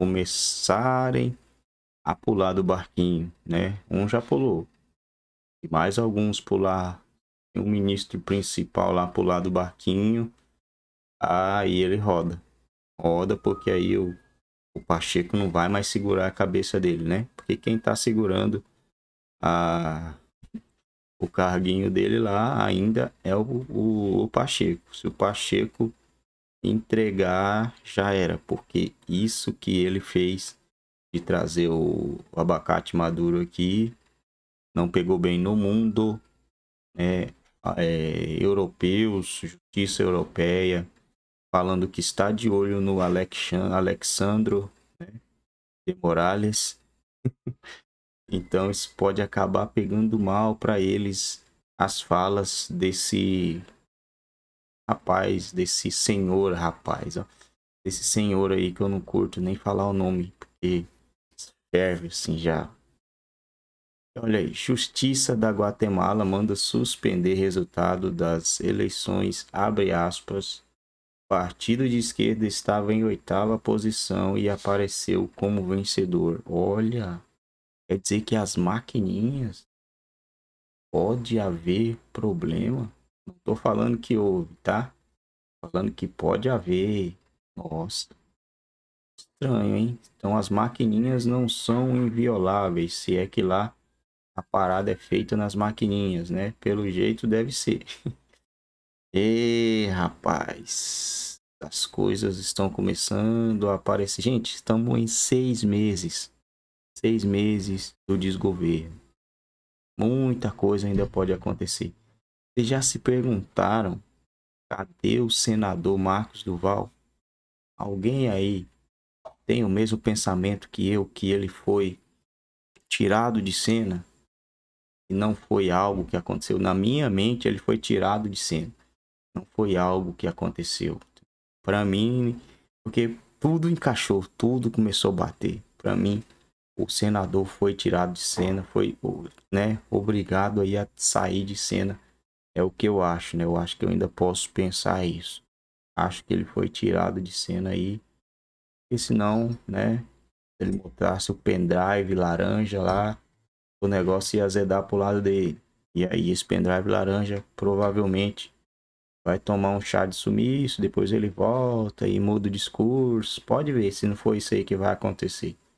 começarem a pular do barquinho, né? Um já pulou. E mais alguns pular. O ministro principal lá pular do barquinho. Aí ele roda. Roda porque aí o, o Pacheco não vai mais segurar a cabeça dele, né? Porque quem tá segurando a, o carguinho dele lá ainda é o, o, o Pacheco. Se o Pacheco entregar já era, porque isso que ele fez de trazer o, o abacate maduro aqui não pegou bem no mundo, né? Ah, é, europeus, justiça europeia, falando que está de olho no Alexandro né? de Morales. então isso pode acabar pegando mal para eles as falas desse rapaz, desse senhor, rapaz, ó. Desse senhor aí que eu não curto nem falar o nome, porque serve assim já. Olha aí, Justiça da Guatemala manda suspender resultado das eleições, abre aspas. Partido de esquerda estava em oitava posição e apareceu como vencedor. Olha, quer dizer que as maquininhas pode haver problema? Não tô falando que houve, tá? Falando que pode haver. Nossa. Estranho, hein? Então as maquininhas não são invioláveis, se é que lá a parada é feita nas maquininhas, né? Pelo jeito deve ser. e rapaz, as coisas estão começando a aparecer. Gente, estamos em seis meses. Seis meses do desgoverno. Muita coisa ainda pode acontecer. Vocês já se perguntaram cadê o senador Marcos Duval? Alguém aí tem o mesmo pensamento que eu que ele foi tirado de cena? E não foi algo que aconteceu. Na minha mente, ele foi tirado de cena. Não foi algo que aconteceu. Para mim, porque tudo encaixou, tudo começou a bater. Para mim, o senador foi tirado de cena, foi né, obrigado aí a sair de cena é o que eu acho, né? Eu acho que eu ainda posso pensar isso. Acho que ele foi tirado de cena aí. Porque senão, né? Se ele botasse o pendrive laranja lá, o negócio ia azedar pro lado dele. E aí esse pendrive laranja provavelmente vai tomar um chá de sumiço, depois ele volta e muda o discurso. Pode ver se não for isso aí que vai acontecer.